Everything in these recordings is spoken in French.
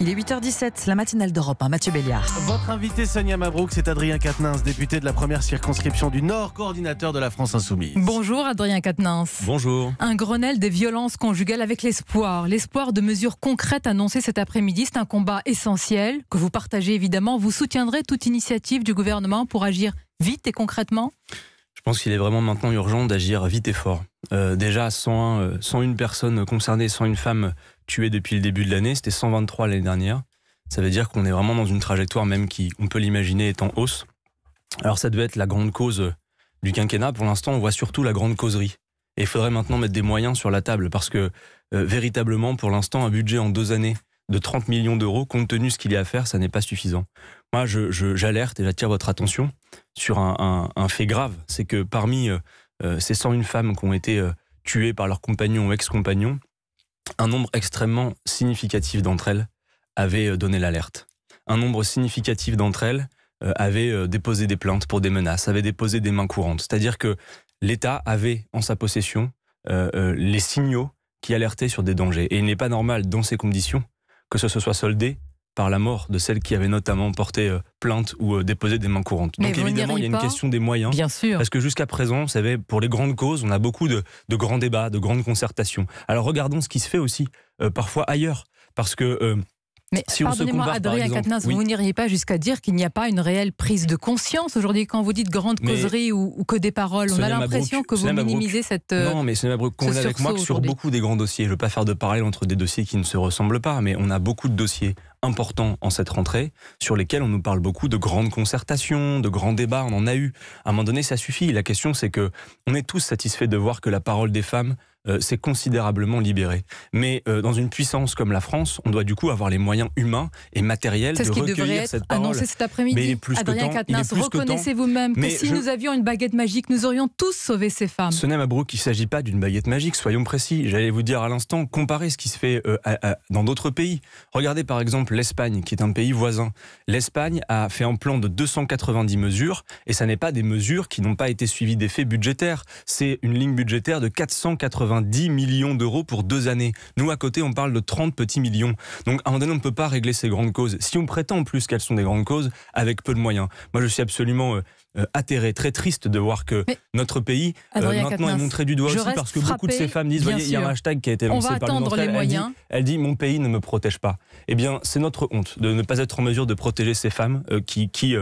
Il est 8h17, la matinale d'Europe, un. Hein, Mathieu Béliard. Votre invité Sonia Mabrouk, c'est Adrien Quatennens, député de la première circonscription du Nord, coordinateur de la France Insoumise. Bonjour Adrien Quatennens. Bonjour. Un Grenelle des violences conjugales avec l'espoir. L'espoir de mesures concrètes annoncées cet après-midi, c'est un combat essentiel que vous partagez évidemment. Vous soutiendrez toute initiative du gouvernement pour agir vite et concrètement je pense qu'il est vraiment maintenant urgent d'agir vite et fort. Euh, déjà, euh, une personne concernée, sans une femme tués depuis le début de l'année. C'était 123 l'année dernière. Ça veut dire qu'on est vraiment dans une trajectoire même qui, on peut l'imaginer, est en hausse. Alors ça devait être la grande cause euh, du quinquennat. Pour l'instant, on voit surtout la grande causerie. Et il faudrait maintenant mettre des moyens sur la table parce que euh, véritablement, pour l'instant, un budget en deux années de 30 millions d'euros, compte tenu ce qu'il y a à faire, ça n'est pas suffisant. Moi, j'alerte je, j'alerte et j'attire votre attention sur un, fait grave. C'est que parmi euh, ces ces 101 femmes qui ont été tuées par leurs compagnons ou ex-compagnons, un nombre extrêmement significatif d'entre elles avait euh, donné l'alerte. Un nombre significatif d'entre elles euh, avait euh, déposé des plaintes pour des menaces, avait déposé des mains courantes. C'est-à-dire que l'État avait en sa possession les signaux qui alertaient sur des dangers. Et il n'est pas normal, dans ces conditions, que ce soit soldé par la mort de celle qui avait notamment porté euh, plainte ou euh, déposé des mains courantes. Donc évidemment, il y a une question des moyens. Bien sûr. Parce que jusqu'à présent, vous savez, pour les grandes causes, on a beaucoup de, grands débats, de grandes concertations. Alors regardons ce qui se fait aussi euh, parfois ailleurs. Parce que mais pardonnez-moi, Adrien Quatennens, vous n'iriez pas jusqu'à dire qu'il n'y a pas une réelle prise de conscience aujourd'hui quand vous dites grande causerie ou, que des paroles. on a l'impression que vous minimisez cette. Euh, non, mais Sonia Mabrouk, pas avec moi que sur beaucoup des grands dossiers. Je ne veux pas faire de parallèle entre des dossiers qui ne se ressemblent pas, mais on a beaucoup de dossiers importants en cette rentrée sur lesquels on nous parle beaucoup de grandes concertations, de grands débats. On en a eu. À un moment donné, ça suffit. La question, c'est que on est tous satisfaits de voir que la parole des femmes euh, c'est considérablement libéré. Mais euh, dans une puissance comme la France, on doit du coup avoir les moyens humains et matériels de ce qui devrait être annoncé cet après-midi. Adrien Quatennens, reconnaissez vous-même que, si nous avions une baguette magique, nous aurions tous sauvé ces femmes. Ce n'est Mabrouk, il ne s'agit pas d'une baguette magique, soyons précis. J'allais vous dire à l'instant, comparez ce qui se fait euh, dans d'autres pays. Regardez par exemple l'Espagne, qui est un pays voisin. L'Espagne a fait un plan de 290 mesures, et ce n'est pas des mesures qui n'ont pas été suivies d'effets budgétaires. C'est une ligne budgétaire de 480 10 millions d'euros pour deux années. Nous, à côté, on parle de 30 petits millions. Donc, à un moment donné, on ne peut pas régler ces grandes causes. Si on prétend en plus qu'elles sont des grandes causes, avec peu de moyens. Moi, je suis absolument euh, euh, atterré, très triste de voir que notre pays, euh, maintenant, il est montré du doigt aussi parce que beaucoup de ces femmes disent, voyez, il y a un hashtag qui a été lancé par les elle, moyens. Elle dit, mon pays ne me protège pas. Eh bien, c'est notre honte de ne pas être en mesure de protéger ces femmes qui... qui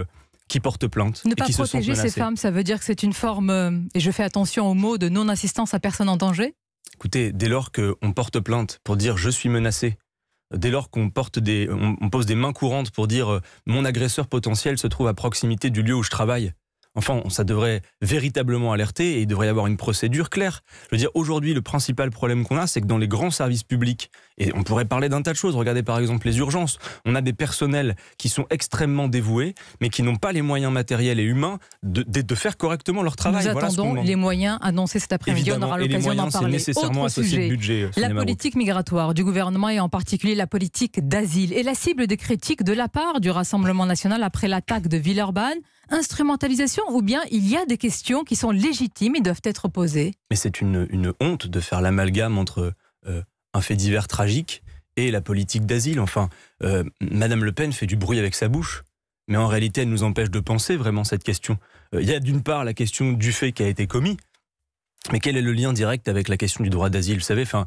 qui portent plainte. Ne pas protéger ces femmes, ça veut dire que c'est une forme, et je fais attention au mot, de non-assistance à personne en danger Écoutez, dès lors qu'on porte plainte pour dire je suis menacé, dès lors qu'on pose des mains courantes pour dire euh, mon agresseur potentiel se trouve à proximité du lieu où je travaille, Enfin, ça devrait véritablement alerter et il devrait y avoir une procédure claire. Je veux dire, aujourd'hui, le principal problème qu'on a, c'est que dans les grands services publics, et on pourrait parler d'un tas de choses, regardez par exemple les urgences, on a des personnels qui sont extrêmement dévoués, mais qui n'ont pas les moyens matériels et humains de, faire correctement leur travail. Nous attendons les moyens annoncés cet après-midi, on aura l'occasion d'en parler. Nécessairement Autre sujet, budget, euh, la politique migratoire du gouvernement et en particulier la politique d'asile est la cible des critiques de la part du Rassemblement national après l'attaque de Villeurbanne. Instrumentalisation ou bien il y a des questions qui sont légitimes et doivent être posées Mais c'est une, honte de faire l'amalgame entre euh, un fait divers tragique et la politique d'asile. Enfin, Mme euh, Madame Le Pen fait du bruit avec sa bouche, mais en réalité, elle nous empêche de penser vraiment cette question. Euh, il y a d'une part la question du fait qui a été commis, mais quel est le lien direct avec la question du droit d'asile Vous savez, enfin,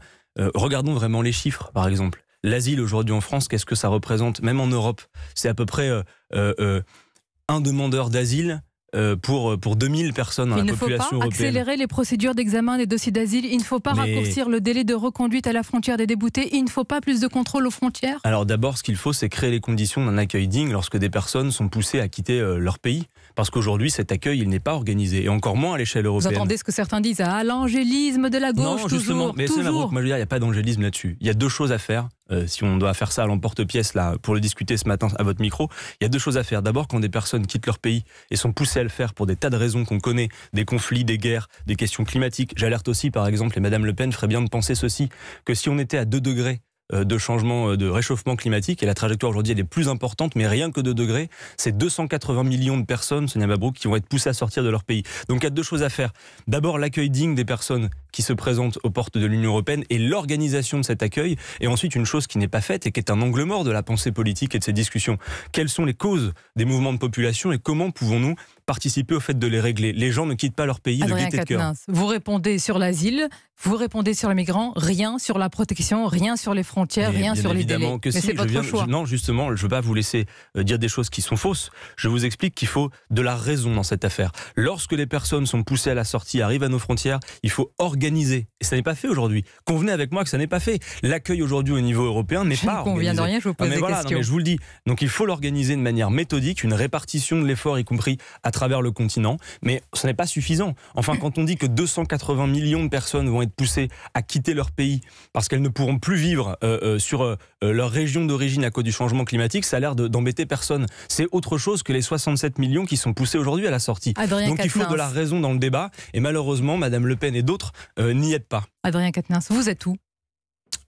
regardons vraiment les chiffres, par exemple. L'asile aujourd'hui en France, qu'est-ce que ça représente Même en Europe, c'est à peu près un demandeur d'asile euh, pour, 2000 euh, personnes dans population européenne. Il ne faut pas accélérer les procédures d'examen des dossiers d'asile, il ne faut pas raccourcir le délai de reconduite à la frontière des déboutés, il ne faut pas plus de contrôle aux frontières. Alors d'abord, ce qu'il faut, c'est créer les conditions d'un accueil digne lorsque des personnes sont poussées à quitter euh, leur pays. Parce qu'aujourd'hui, cet accueil, il n'est pas organisé, et encore moins à l'échelle européenne. Vous entendez ce que certains disent, ah, l'angélisme de la gauche, non, justement, mais c'est la Moi, je veux dire, il n'y a pas d'angélisme là-dessus. Il y a deux choses à faire. Euh, si on doit faire ça à l'emporte-pièce là pour le discuter ce matin à votre micro, il y a deux choses à faire. D'abord, quand des personnes quittent leur pays et sont poussées à le faire pour des tas de raisons qu'on connaît, des conflits, des guerres, des questions climatiques. J'alerte aussi, par exemple, et Madame Le Pen ferait bien de penser ceci que si on était à 2 degrés euh, de changement, euh, de réchauffement climatique. Et la trajectoire aujourd'hui, elle est plus importante, mais rien que de degrés, c'est 280 millions de personnes, Sonia Mabrouk, qui vont être poussées à sortir de leur pays. Donc il y a deux choses à faire. D'abord, l'accueil digne des personnes qui se présentent aux portes de l'Union européenne et l'organisation de cet accueil. Et ensuite, une chose qui n'est pas faite et qui est un angle mort de la pensée politique et de ces discussions. Quelles sont les causes des mouvements de population et comment pouvons-nous participer au fait de les régler. Les gens ne quittent pas leur pays de gaieté de cœur. Vous répondez sur l'asile, vous répondez sur les migrants, rien sur la protection, rien sur les frontières, rien sur les délais. Que Mais c'est votre choix. non, justement, je ne veux pas vous laisser euh, dire des choses qui sont fausses. Je vous explique qu'il faut de la raison dans cette affaire. Lorsque les personnes sont poussées à la sortie, arrivent à nos frontières, il faut organiser. Et ça n'est pas fait aujourd'hui. Convenez avec moi que ça n'est pas fait. L'accueil aujourd'hui au niveau européen n'est pas organisé. de rien, je vous ah, pose mais des questions. je vous le dis. Donc il faut l'organiser de manière méthodique, une répartition de l'effort, y compris à travers le continent, mais ce n'est pas suffisant. Enfin, quand on dit que 280 millions de personnes vont être poussées à quitter leur pays parce qu'elles ne pourront plus vivre euh, euh, sur euh, leur région d'origine à cause du changement climatique, ça a l'air d'embêter personne. C'est autre chose que les 67 millions qui sont poussés aujourd'hui à la sortie. Donc il faut de la raison dans le débat, et malheureusement, Madame Le Pen et d'autres n'y aident pas. Adrien Quatennens, vous êtes où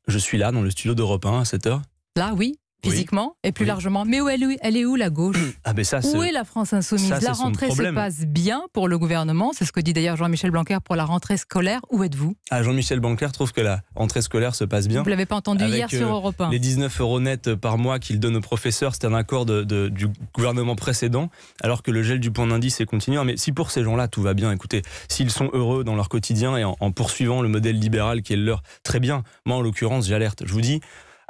Je suis là, dans le studio d'Europe 1, à 7h. Là, oui physiquement et plus largement. Mais où elle, elle, est où la gauche ah, Où est la France insoumise La rentrée se passe bien pour le gouvernement, c'est ce que dit d'ailleurs Jean-Michel Blanquer pour la rentrée scolaire. Où êtes-vous ah, Jean-Michel Blanquer trouve que la rentrée scolaire se passe bien. Vous ne l'avez pas entendu hier sur euh, Europe 1. Les 19 euros nets euh, par mois qu'il donne aux professeurs, c'est un accord du gouvernement précédent, alors que le gel du point d'indice est continu. Mais si pour ces gens-là tout va bien, écoutez, s'ils sont heureux dans leur quotidien et en, poursuivant le modèle libéral qui est leur, très bien. Moi en l'occurrence, j'alerte. Je vous dis,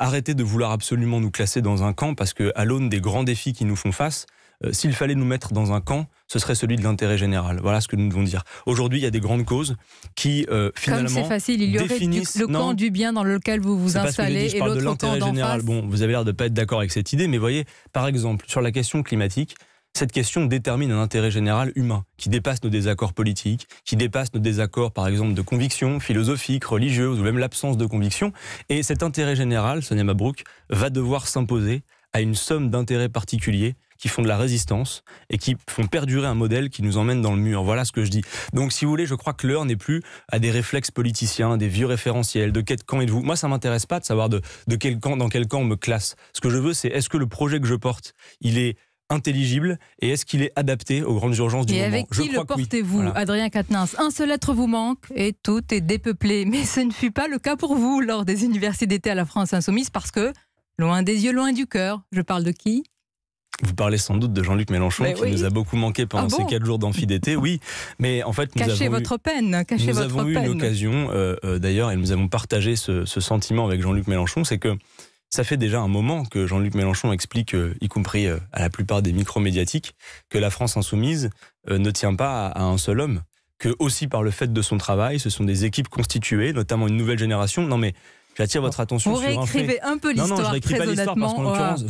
arrêtez de vouloir absolument nous classer dans un camp parce que à l'aune des grands défis qui nous font face, euh, s'il fallait nous mettre dans un camp, ce serait celui de l'intérêt général. Voilà ce que nous devons dire. Aujourd'hui, il y a des grandes causes qui euh, finalement c'est facile, il définissent... le camp du bien dans lequel vous vous installez et l'autre camp d'en face. Bon, vous avez l'air de pas être d'accord avec cette idée, mais voyez, par exemple, sur la question climatique, cette question détermine un intérêt général humain qui dépasse nos désaccords politiques, qui dépasse nos désaccords par exemple de convictions philosophiques, religieuses ou même l'absence de convictions. Et cet intérêt général, Sonia Mabrouk, va devoir s'imposer à une somme d'intérêts particuliers qui font de la résistance et qui font perdurer un modèle qui nous emmène dans le mur. Voilà ce que je dis. Donc, si vous voulez, je crois que l'heure n'est plus à des réflexes politiciens, des vieux référentiels, de quel camp êtes-vous Moi, ça m'intéresse pas de savoir de quel camp, dans quel camp on me classe. Ce que je veux, c'est est-ce que le projet que je porte, il est intelligible et est-ce qu'il est adapté aux grandes urgences du moment Et avec qui le portez-vous, Adrien Quatennens Un seul être vous manque et tout est dépeuplé. Mais ce ne fut pas le cas pour vous lors des universités d'été à la France insoumise parce que, loin des yeux, loin du cœur, je parle de qui vous parlez sans doute de Jean-Luc Mélenchon qui nous a beaucoup manqué pendant ah ces quatre jours d'amphi d'été, oui. Mais en fait, nous cachez avons votre eu, peine. Cachez nous eu l'occasion, euh, euh, d'ailleurs, et nous avons partagé ce, ce sentiment avec Jean-Luc Mélenchon, c'est que ça fait déjà un moment que Jean-Luc Mélenchon explique, euh, y compris euh, à la plupart des micros médiatiques, que la France insoumise euh, ne tient pas à un seul homme, que aussi par le fait de son travail, ce sont des équipes constituées, notamment une nouvelle génération. Non mais J'attire votre attention vous sur un fait. un peu l'histoire. Non, non, je réécris vous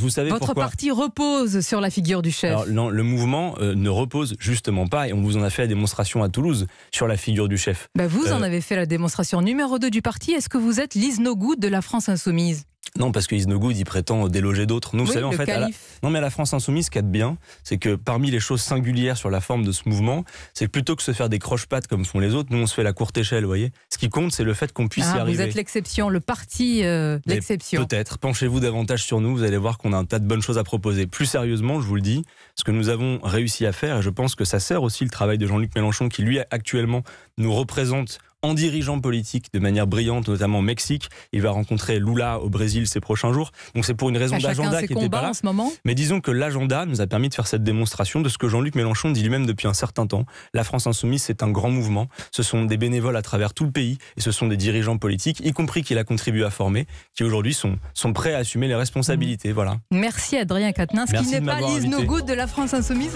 savez votre pourquoi. Votre parti repose sur la figure du chef. le mouvement ne repose justement pas, et on vous en a fait la démonstration à Toulouse, sur la figure du chef. Bah, vous en avez fait la démonstration numéro 2 du parti. Est-ce que vous êtes Lise de la France Insoumise non, parce que Is il prétend déloger d'autres. Nous, oui, en fait, non, mais à la France Insoumise, ce qu'il y a de bien, c'est que parmi les choses singulières sur la forme de ce mouvement, c'est que plutôt que se faire des croche-pattes comme font les autres, nous, on se fait la courte échelle, vous voyez. Ce qui compte, c'est le fait qu'on puisse ah, y arriver. Vous êtes l'exception, le parti, l'exception. Euh, peut-être. Penchez-vous davantage sur nous, vous allez voir qu'on a un tas de bonnes choses à proposer. Plus sérieusement, je vous le dis, ce que nous avons réussi à faire, et je pense que ça sert aussi le travail de Jean-Luc Mélenchon, qui, lui, actuellement, nous représente en dirigeant politique de manière brillante, notamment au Mexique. Il va rencontrer Lula au Brésil ces prochains jours. Donc c'est pour une raison d'agenda qui n'était pas là. ce moment. Mais disons que l'agenda nous a permis de faire cette démonstration de ce que Jean-Luc Mélenchon dit lui-même depuis un certain temps. La France insoumise, c'est un grand mouvement. Ce sont des bénévoles à travers tout le pays et ce sont des dirigeants politiques, y compris qu'il a contribué à former, qui aujourd'hui sont, sont prêts à assumer les responsabilités. Voilà. Merci Adrien Quatennens, qui n'est pas Lise nos Good de la France insoumise.